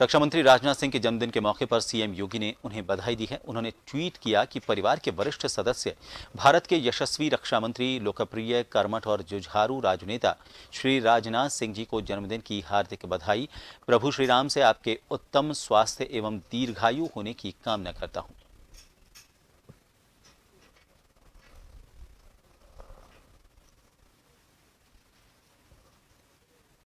रक्षा मंत्री राजनाथ सिंह के जन्मदिन के मौके पर सीएम योगी ने उन्हें बधाई दी है उन्होंने ट्वीट किया कि परिवार के वरिष्ठ सदस्य भारत के यशस्वी रक्षा मंत्री लोकप्रिय कर्मठ और जुझारू राजनेता श्री राजनाथ सिंह जी को जन्मदिन की हार्दिक बधाई प्रभु श्रीराम से आपके उत्तम स्वास्थ्य एवं दीर्घायु होने की कामना करता हूँ